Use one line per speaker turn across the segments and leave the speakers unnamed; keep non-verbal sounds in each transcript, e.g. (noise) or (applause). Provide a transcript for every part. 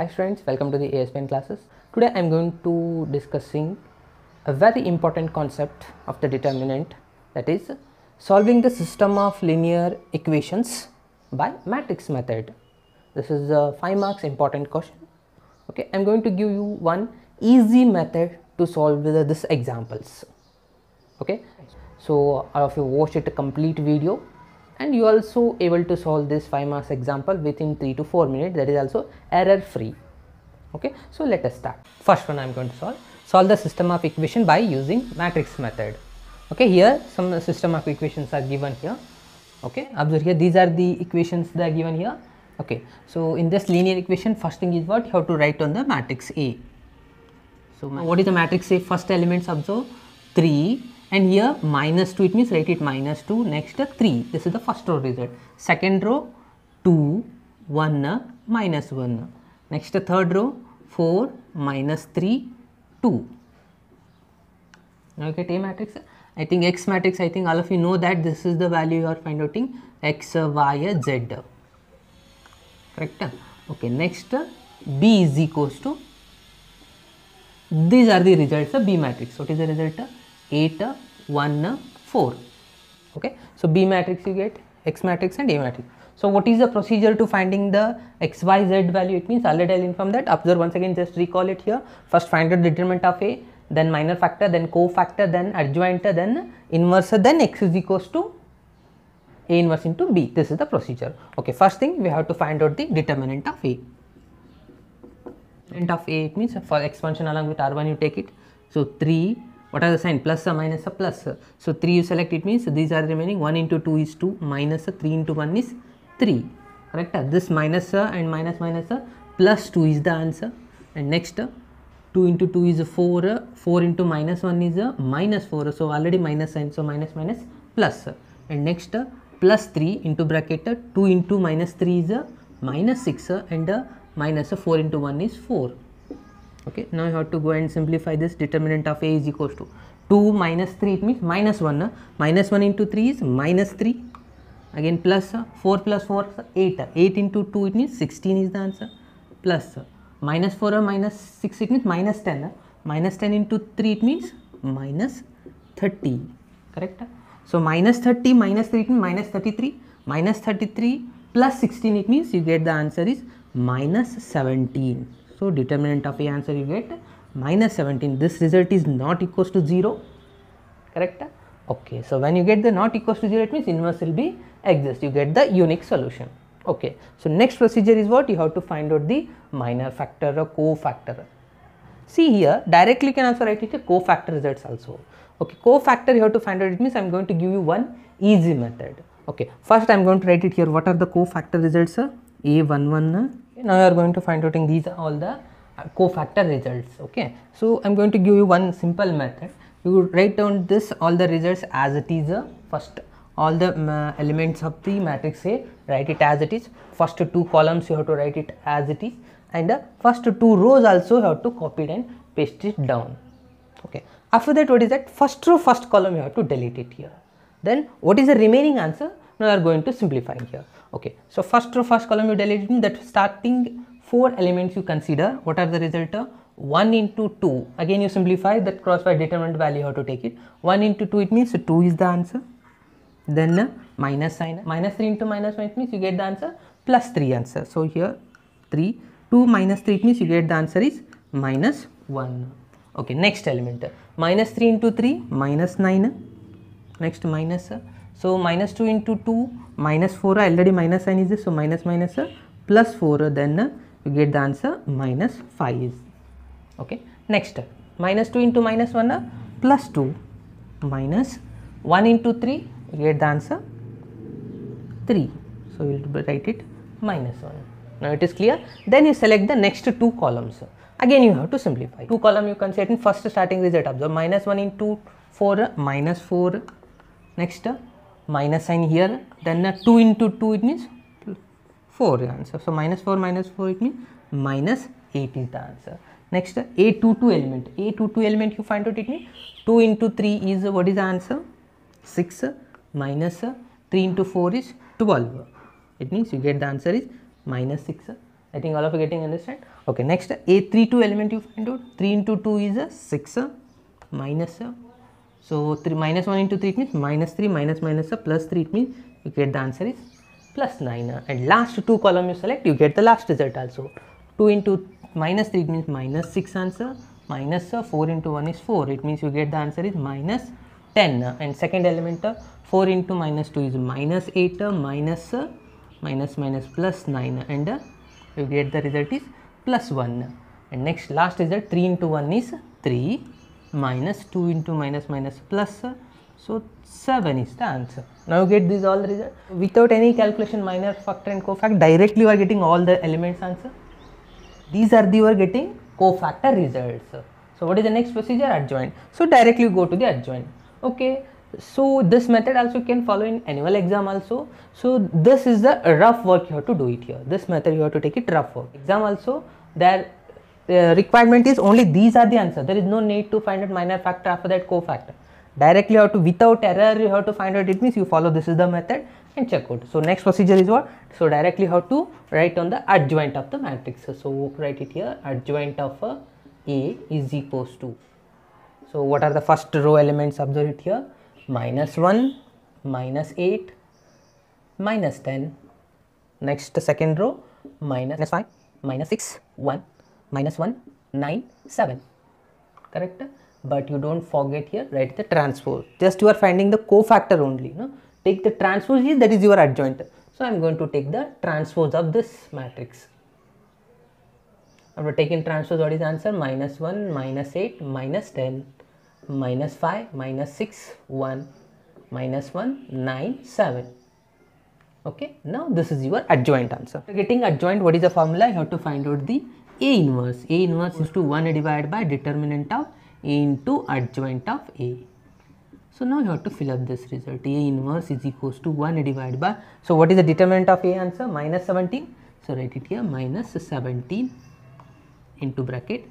Hi friends, welcome to the ASPN classes. Today I am going to discussing a very important concept of the determinant that is solving the system of linear equations by matrix method. This is a 5 marks important question. Okay, I am going to give you one easy method to solve this examples. Okay, so all of you watch it a complete video and you also able to solve this 5 marks example within 3 to 4 minutes that is also error free okay so let us start first one i am going to solve solve the system of equation by using matrix method okay here some system of equations are given here okay observe here these are the equations that are given here okay so in this linear equation first thing is what you have to write on the matrix a so what is the matrix a first elements observe 3 and here minus 2 it means write it minus 2 next 3 this is the first row result second row 2 1 minus 1 next third row 4 minus 3 2 now you get a matrix I think X matrix, I think all of you know that this is the value you are find outing X, Y, Z. Correct? Okay, next B is equals to, these are the results of B matrix. What is the result? 8, 1, 4. Okay. So, B matrix you get X matrix and A matrix. So, what is the procedure to finding the X, Y, Z value? It means already I'll inform that. Observe once again, just recall it here. First find the determinant of A, then minor factor, then cofactor, then adjoint, then inverse, then X is equals to A inverse into B. This is the procedure. Okay. First thing we have to find out the determinant of A. Determinant of A, it means for expansion along with R1 you take it. So, 3 what are the sign plus a minus a plus so 3 you select it means these are the remaining 1 into 2 is 2 minus a 3 into 1 is 3 correct uh, this minus a and minus minus a plus 2 is the answer and next uh, 2 into 2 is 4 uh, 4 into minus 1 is a minus 4 so already minus sign so minus minus plus and next plus 3 into bracket 2 into minus 3 is a minus 6 and minus 4 into 1 is 4 okay now you have to go and simplify this determinant of a is equals to 2 minus 3 it means minus 1 uh, minus 1 into 3 is minus 3 again plus uh, 4 plus 4 uh, 8 uh, 8 into 2 it means 16 is the answer plus uh, minus 4 or minus 6 it means minus 10 uh, minus 10 into 3 it means minus 30 correct so minus 30 minus 3 it means minus 33 minus 33 plus 16 it means you get the answer is minus 17 so, determinant of A answer you get minus 17 this result is not equals to 0 correct okay so when you get the not equals to 0 it means inverse will be exist you get the unique solution okay so next procedure is what you have to find out the minor factor or cofactor see here directly can also write it a cofactor results also okay cofactor you have to find out it means i'm going to give you one easy method okay first i'm going to write it here what are the cofactor results a11 okay, now you are going to out in these are all the uh, cofactor results okay so i'm going to give you one simple method you write down this all the results as it is uh, first all the um, uh, elements of the matrix a write it as it is first two columns you have to write it as it is and the uh, first two rows also you have to copy it and paste it down okay after that what is that first row first column you have to delete it here then what is the remaining answer now you are going to simplify here okay so first row first column you deleted that starting four elements you consider what are the result 1 into 2 again you simplify that cross by determinant value how to take it 1 into 2 it means 2 is the answer then uh, minus sign minus 3 into minus 1 It means you get the answer plus 3 answer so here 3 2 minus 3 It means you get the answer is minus 1 okay next element minus 3 into 3 minus 9 next minus uh, so minus 2 into 2 minus 4 already minus sign is this. So minus minus uh, plus 4 uh, then uh, you get the answer minus 5 is okay. Next minus 2 into minus 1 plus 2 minus 1 into 3 you get the answer 3. So we will write it minus 1. Now it is clear. Then you select the next two columns. Again you have to simplify. Two column you can set in first starting result observe minus 1 into 4 minus 4 next minus sign here then 2 into 2 it means 4 answer so minus 4 minus 4 it means minus 8 is the answer next a22 element a22 element you find out it means 2 into 3 is what is the answer 6 minus 3 into 4 is 12 it means you get the answer is minus 6 i think all of you getting understand okay next a32 element you find out 3 into 2 is a 6 minus so 3 minus 1 into 3 means minus 3 minus minus a plus 3 means you get the answer is plus 9 and last two column you select you get the last result also 2 into minus 3 means minus 6 answer minus 4 into 1 is 4 it means you get the answer is minus 10 and second element uh, 4 into minus 2 is minus 8 uh, minus uh, minus minus plus 9 and you get the result is plus 1 and next last result 3 into 1 is 3 minus 2 into minus minus plus so 7 is the answer. Now you get these all the result. Without any calculation minor factor and cofactor directly you are getting all the elements answer. These are the you are getting cofactor results. So what is the next procedure? Adjoint. So directly go to the adjoint. Okay. So this method also can follow in annual exam also. So this is the rough work you have to do it here. This method you have to take it rough work. Exam also there uh, requirement is only these are the answer. There is no need to find out minor factor after that cofactor. Directly you have to without error you have to find out it means you follow this is the method and check out. So next procedure is what? So directly how to write on the adjoint of the matrix. So write it here adjoint of a, a is equals to. So what are the first row elements observe it here minus 1 minus 8 minus 10 next second row minus 5 minus 6 1 minus 197 correct but you don't forget here write the transpose just you are finding the cofactor only no take the transpose here that is your adjoint so i'm going to take the transpose of this matrix after taking transpose what is answer minus 1 minus 8 minus 10 minus 5 minus 6 1 minus 1 9 7 okay now this is your adjoint answer After getting adjoint what is the formula you have to find out the a inverse. A inverse is to 1 divided by determinant of A into adjoint of A. So now you have to fill up this result. A inverse is equals to 1 divided by. So what is the determinant of A answer? Minus 17. So write it here minus 17 into bracket.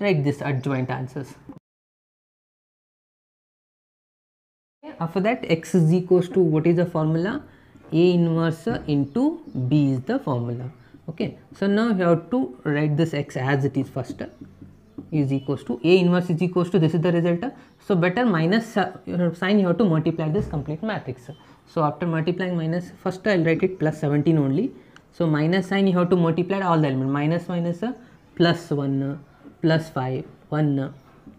Write this adjoint answers. After that x is equals to what is the formula? A inverse into B is the formula okay. So, now you have to write this x as it is first is equals to A inverse is equals to this is the result. So, better minus uh, sign you have to multiply this complete matrix. So, after multiplying minus first I will write it plus 17 only. So, minus sign you have to multiply all the element minus minus uh, plus 1 uh, plus 5 1 uh,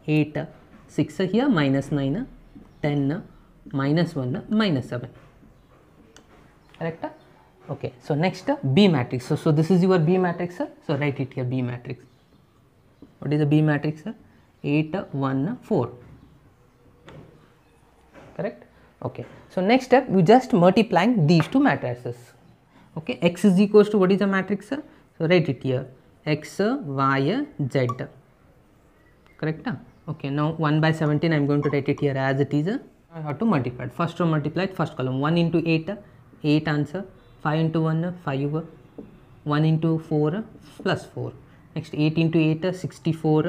8 uh, 6 uh, here minus 9 10 minus 1 minus 7 correct Okay, so next B matrix. So, so this is your B matrix, sir. So write it here B matrix. What is the B matrix, sir? 8, 1, 4. Correct? Okay. So next step, we just multiplying these two matrices. Okay, X is equals to what is the matrix, sir? So write it here X, Y, Z. Correct? Huh? Okay, now 1 by 17, I am going to write it here as it is. I have to multiply First row multiplied, first column 1 into 8, 8 answer. Five into one five one into four plus four next eight into eight sixty four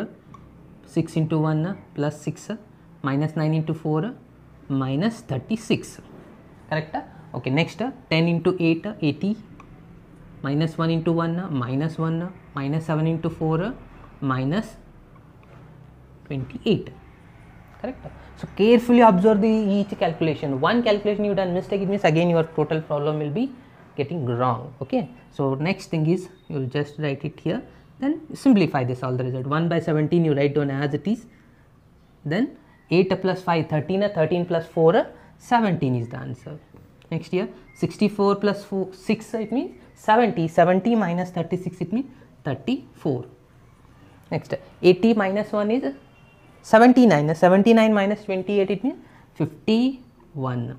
six into one plus six minus nine into four minus thirty six correct okay next ten into eight eighty minus one into one minus one minus seven into four minus twenty eight correct so carefully observe the each calculation one calculation you done mistake it means again your total problem will be getting wrong okay so next thing is you just write it here then simplify this all the result 1 by 17 you write down as it is then 8 plus 5 13 13 plus 4 17 is the answer next here 64 plus 4 6 it means 70 70 minus 36 it means 34 next 80 minus 1 is 79 79 minus 28 it means 51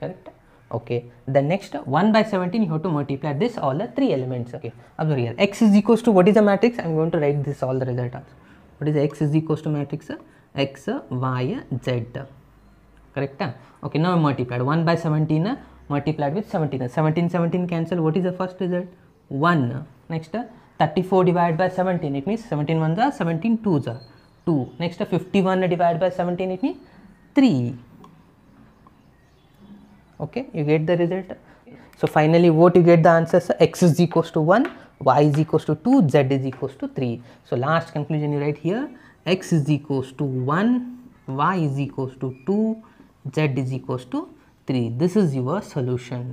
correct okay the next 1 by 17 you have to multiply this all the three elements okay observe here x is equals to what is the matrix i'm going to write this all the result also what is x is equals to matrix x y z correct okay now multiplied 1 by 17 multiplied with 17 17 17 cancel what is the first result 1 next 34 divided by 17 it means 17 ones are 17 twos are 2 next 51 divided by 17 it means 3 okay you get the result so finally what you get the answers x is equals to 1 y is equals to 2 z is equals to 3 so last conclusion you write here x is equals to 1 y is equals to 2 z is equals to 3 this is your solution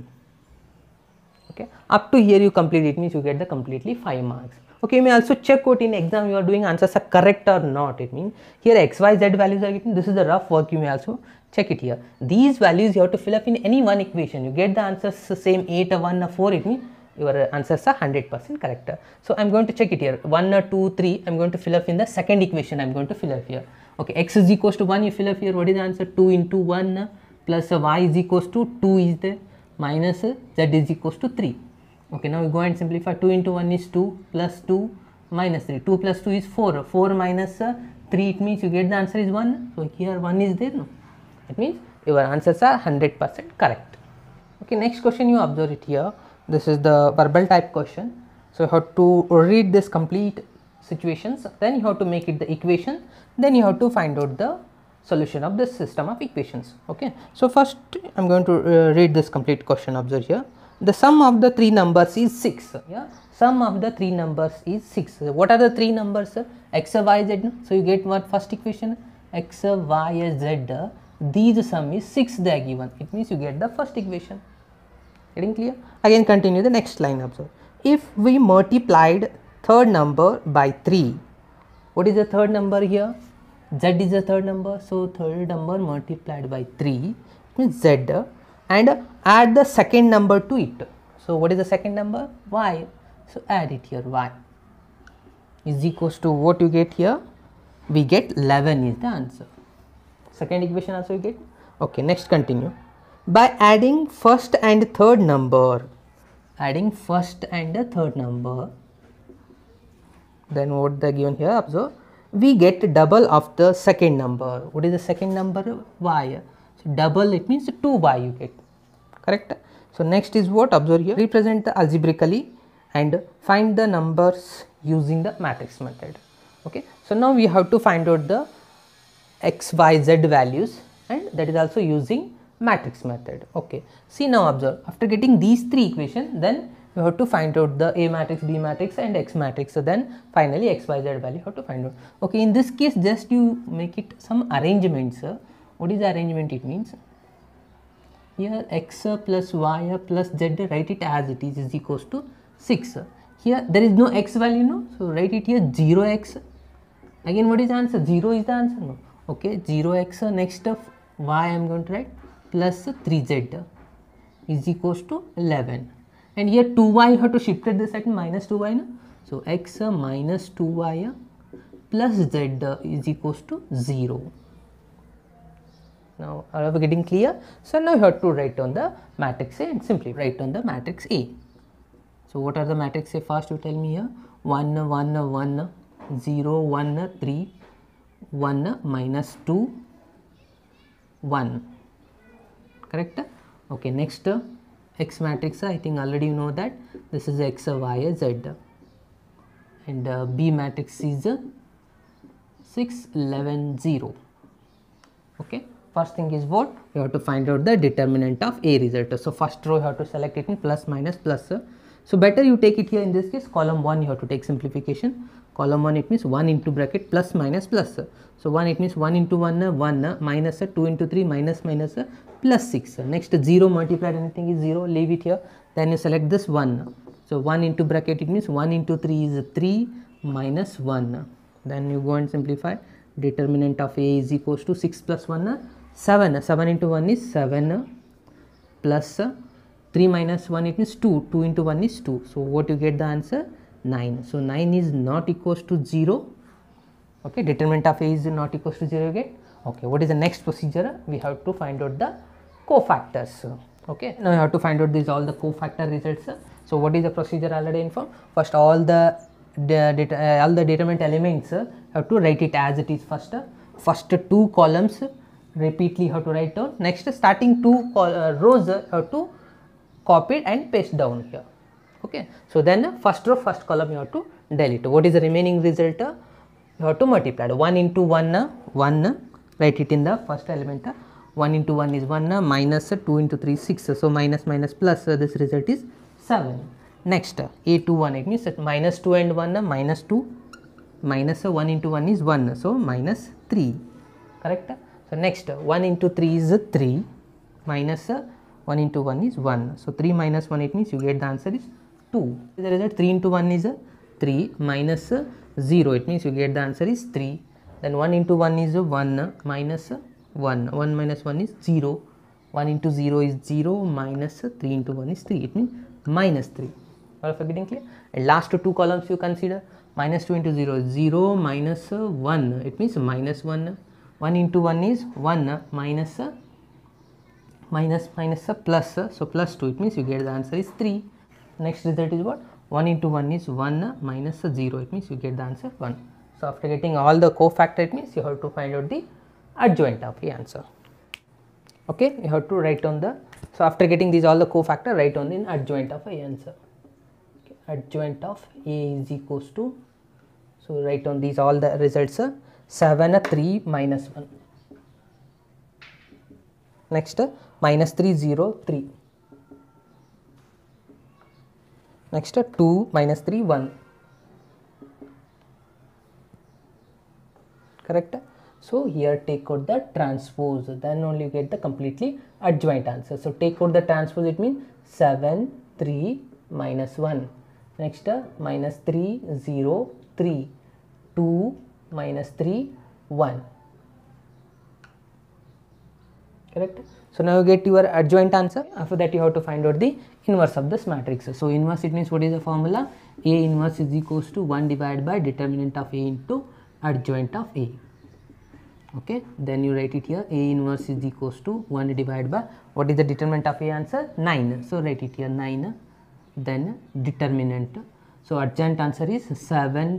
okay up to here you complete it means you get the completely 5 marks okay you may also check what in exam you are doing answers are correct or not it means here x y z values are given this is the rough work you may also check it here these values you have to fill up in any one equation you get the answers same 8 or 1 or 4 it means your answers are 100% correct so i'm going to check it here 1 2 3 i'm going to fill up in the second equation i'm going to fill up here okay x is equals to 1 you fill up here what is the answer 2 into 1 plus y is equals to 2 is there minus z is equals to 3 okay now we go and simplify 2 into 1 is 2 plus 2 minus 3 2 plus 2 is 4 4 minus 3 it means you get the answer is 1 so here 1 is there no that means your answers are 100% correct. Okay, next question you observe it here. This is the verbal type question. So you have to read this complete situations, then you have to make it the equation, then you have to find out the solution of this system of equations. Okay. So first I'm going to uh, read this complete question observe here. The sum of the three numbers is 6. Yeah. Sum of the three numbers is 6. what are the three numbers? X, Y, Z. So you get what first equation? X, Y, Z these sum is 6 they are given it means you get the first equation getting clear again continue the next line observe if we multiplied third number by 3 what is the third number here z is the third number so third number multiplied by 3 means z and add the second number to it so what is the second number y so add it here y is equals to what you get here we get 11 is the answer second equation also you get okay next continue by adding first and third number adding first and the third number then what the given here observe we get double of the second number what is the second number y so double it means 2y you get correct so next is what observe here represent the algebraically and find the numbers using the matrix method okay so now we have to find out the x, y, z values and that is also using matrix method. Okay. See now observe after getting these three equations then you have to find out the A matrix, B matrix and X matrix. So then finally X, Y, Z value how to find out. Okay. In this case just you make it some arrangements. What is arrangement it means? Here X plus Y plus Z write it as it is is equals to 6. Here there is no X value no. So write it here 0X. Again what is the answer? 0 is the answer no okay 0x next of y I am going to write plus 3z is equals to 11 and here 2y have to shift it this at minus 2y no? so x minus 2y plus z is equals to 0 now are we getting clear so now you have to write on the matrix a and simply write on the matrix a so what are the matrix a first you tell me here 1 1 1 0 1 3 1 minus 2 1 correct okay next x matrix i think already you know that this is x y z and uh, b matrix is 6 11 0 okay first thing is what you have to find out the determinant of a result so first row you have to select it in plus minus plus so better you take it here in this case column 1 you have to take simplification column 1 it means 1 into bracket plus minus plus so 1 it means 1 into 1 1 minus 2 into 3 minus minus plus 6 next 0 multiplied anything is 0 leave it here then you select this 1 so 1 into bracket it means 1 into 3 is 3 minus 1 then you go and simplify determinant of a is equals to 6 plus 1 7 7 into 1 is 7 plus 3 minus 1 it means 2 2 into 1 is 2 so what you get the answer 9 so 9 is not equals to 0 okay determinant of a is not equals to 0 again okay what is the next procedure we have to find out the cofactors okay now you have to find out these all the cofactor results so what is the procedure already informed first all the, uh, all the determinant elements uh, have to write it as it is first uh, first two columns repeatedly have to write down next starting two uh, rows uh, have to copy and paste down here okay so then first row first column you have to delete what is the remaining result you have to multiply 1 into 1 1 write it in the first element 1 into 1 is 1 minus 2 into 3 6 so minus minus plus this result is 7 next a 2 1 it means minus 2 and 1 minus 2 minus 1 into 1 is 1 so minus 3 correct so next 1 into 3 is 3 minus 1 into 1 is 1 so 3 minus 1 it means you get the answer is 2. The result 3 into 1 is 3 minus 0. It means you get the answer is 3. Then 1 into 1 is 1 minus 1. 1 minus 1 is 0. 1 into 0 is 0 minus 3 into 1 is 3. It means minus 3. All you getting clear? And last two columns you consider minus 2 into 0 is 0 minus 1. It means minus 1. 1 into 1 is 1 minus minus minus plus. So plus 2. It means you get the answer is 3 next result is what 1 into 1 is 1 minus 0 it means you get the answer 1 so after getting all the cofactor it means you have to find out the adjoint of the answer okay you have to write on the so after getting these all the cofactor write on the adjoint of a answer okay. adjoint of a is equals to so write on these all the results uh, 7 3 minus 1 next uh, minus 3 0 3 Next 2 minus 3 1. Correct? So here take out the transpose then only you get the completely adjoint answer. So take out the transpose it means 7 3 minus 1. Next minus 3 0 3 2 minus 3 1 correct so now you get your adjoint answer after that you have to find out the inverse of this matrix so inverse it means what is the formula a inverse is equals to 1 divided by determinant of a into adjoint of a okay then you write it here a inverse is equals to 1 divided by what is the determinant of a answer 9 so write it here 9 then determinant so adjoint answer is 7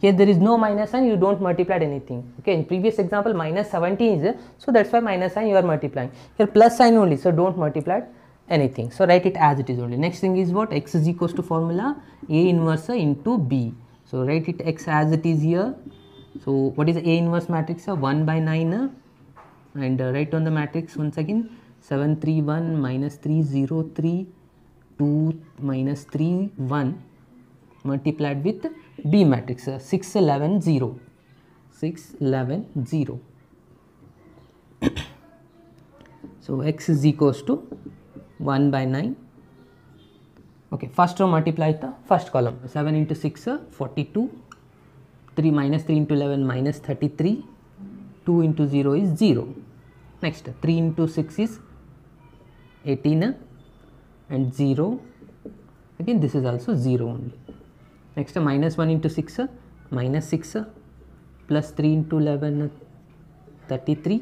here there is no minus sign you don't multiply anything okay in previous example minus 17 is so that's why minus sign you are multiplying here plus sign only so don't multiply anything so write it as it is only next thing is what x is equals to formula a inverse into b so write it x as it is here so what is a inverse matrix 1 by 9 and uh, write on the matrix once again 7 3 1 minus 3 0 3 2 minus 3 1 multiplied with D matrix 6 11 0 6 11 0 (coughs) so x is equals to 1 by 9 okay first row multiply the first column 7 into 6 42 3 minus 3 into 11 minus 33 2 into 0 is 0 next 3 into 6 is 18 and 0 again this is also 0 only next minus 1 into 6 uh, minus 6 uh, plus 3 into 11 uh, 33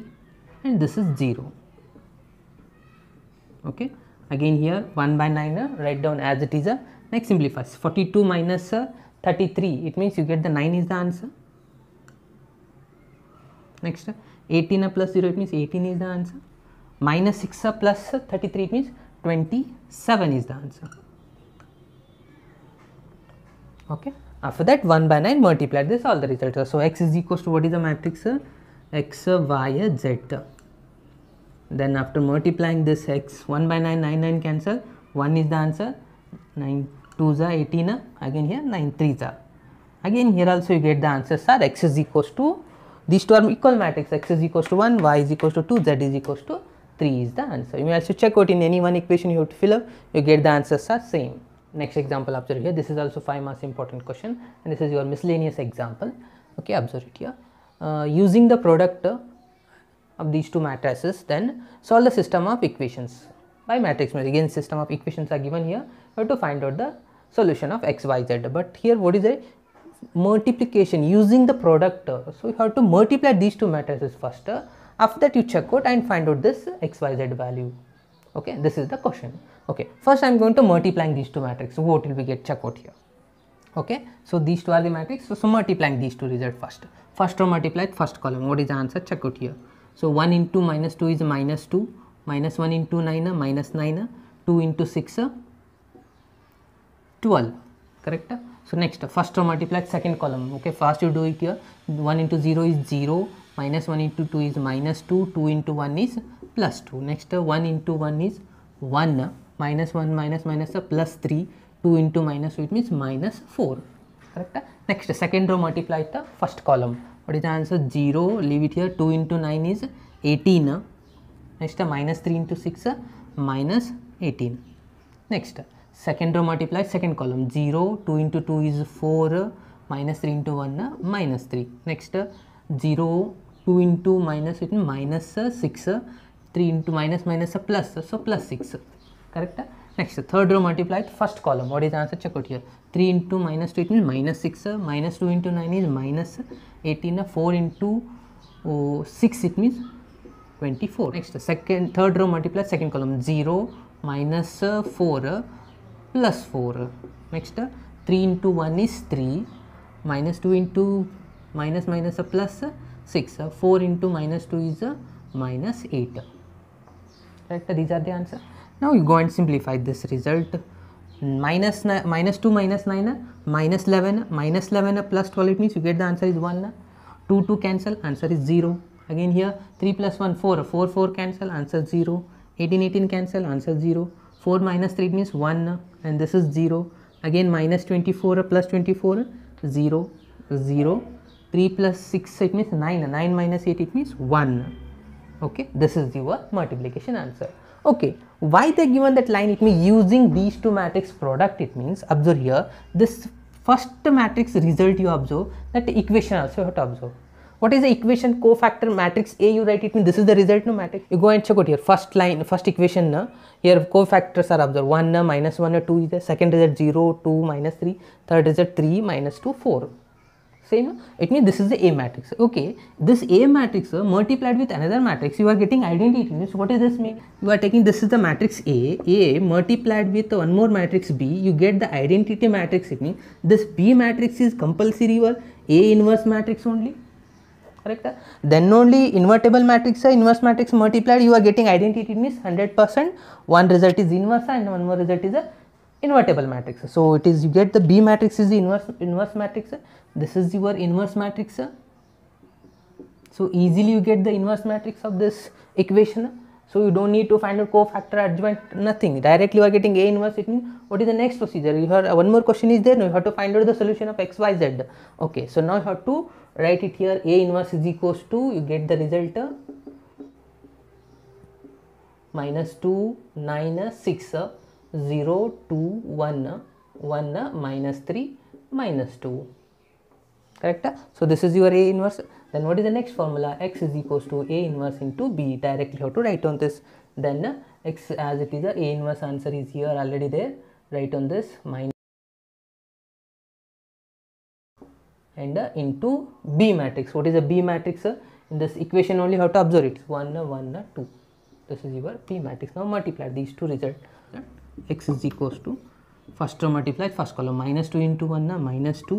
and this is 0 okay again here 1 by 9 write down as it is a next simplifies 42 minus 33 it means you get the 9 is the answer next 18 plus 0 it means 18 is the answer minus 6 plus 33 it means 27 is the answer okay after that 1 by 9 multiplied this all the results so x is equals to what is the matrix x y z then after multiplying this x 1 by 9 9 9 cancel 1 is the answer 9 2 is 18 again here 9 3 is. again here also you get the answers are x is equals to these two are equal matrix x is equals to 1 y is equals to 2 z is equals to 3 is the answer you may also check out in any one equation you have to fill up you get the answers are same next example observe here this is also 5 marks important question and this is your miscellaneous example okay observe it here uh, using the product of these two matrices then solve the system of equations by matrix again system of equations are given here you have to find out the solution of xyz but here what is a multiplication using the product so you have to multiply these two matrices first after that you check out and find out this xyz value okay this is the question okay first i'm going to multiplying these two matrices what will we get check out here okay so these two are the matrix so, so multiplying these two result first first row multiplied first column what is the answer check out here so 1 into minus 2 is minus 2 minus 1 into 9 minus 9 2 into 6 12 correct so next first row multiplied second column okay first you do it here 1 into 0 is 0 minus 1 into 2 is minus 2 2 into 1 is plus two next one into one is one minus one minus minus plus three two into minus it means minus four correct next second row multiply the first column what is the answer 0 leave it here 2 into 9 is 18 next minus 3 into 6 minus 18 next second row multiply second column 0 2 into 2 is 4 minus 3 into 1 minus 3 next 0 2 into minus it minus 6 3 into minus minus a plus so plus 6 correct next third row multiplied first column what is answer check out here 3 into minus 2 it means minus 6 minus 2 into 9 is minus 18 4 into oh, 6 it means 24 next second third row multiply second column 0 minus uh, 4 uh, plus 4 next uh, 3 into 1 is 3 minus 2 into minus minus a plus 6 4 into minus 2 is a minus 8 right these are the answer now you go and simplify this result minus minus 2 minus 9 na, minus 11 minus 11 plus 12 it means you get the answer is 1 na. 2 2 cancel answer is 0 again here 3 plus 1 4 4 4 cancel answer 0 18 18 cancel answer 0 4 minus 3 means 1 and this is 0 again minus 24 plus 24 0 0 3 plus 6 it means 9 9 minus 8 it means 1 okay this is your multiplication answer okay why they given that line it means using these two matrix product it means observe here this first matrix result you observe that equation also you have to observe what is the equation cofactor matrix A you write it means this is the result no matrix you go and check out here first line first equation na here cofactors are observed 1 na minus 1 na 2 is the second result 0 2 minus 3 third result 3 minus 2 4 same it means this is the a matrix okay this a matrix multiplied with another matrix you are getting identity What what is this mean you are taking this is the matrix a a multiplied with one more matrix b you get the identity matrix it means this b matrix is compulsory or a inverse matrix only correct then only invertible matrix inverse matrix multiplied you are getting identity means 100 percent one result is inverse and one more result is a invertible matrix so it is you get the b matrix is the inverse inverse matrix this is your inverse matrix so easily you get the inverse matrix of this equation so you don't need to find a cofactor adjoint nothing directly you are getting a inverse it means what is the next procedure you have one more question is there now you have to find out the solution of xyz okay so now you have to write it here a inverse is equals to you get the result minus 2 minus 6 0, 2, 1, 1, minus 3, minus 2. Correct? So this is your A inverse. Then what is the next formula? X is equals to A inverse into B. Directly how to write on this. Then X as it is a A inverse answer is here already there. Write on this minus and uh, into B matrix. What is a B matrix? Uh, in this equation only how to observe it 1 1 2 this is your p matrix now multiply these two results x is equals to first term multiplied first column minus 2 into 1 na minus 2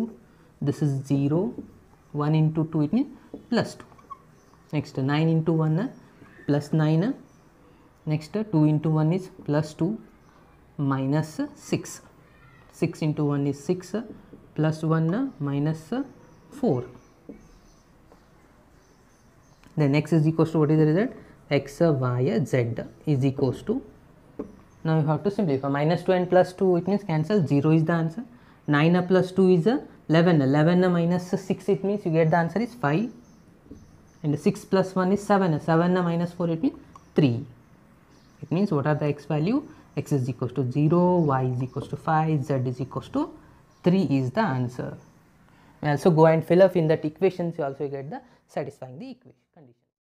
this is 0 1 into 2 it means plus 2 next 9 into 1 na plus 9 na next 2 into 1 is plus 2 minus 6 6 into 1 is 6 plus 1 na minus 4 then x is equals to what is the result x y z is equals to Now you have to simplify minus 2 2n plus plus 2it means cancel 0 is the answer. 9 plus 2 is a 11 11 minus 6 it means you get the answer is 5 and 6 plus 1 is 7 7 minus 4 it means 3 it means what are the x value x is equals to 0 y is equals to 5 z is equals to 3 is the answer and also go and fill up in that equations you also get the satisfying the equation condition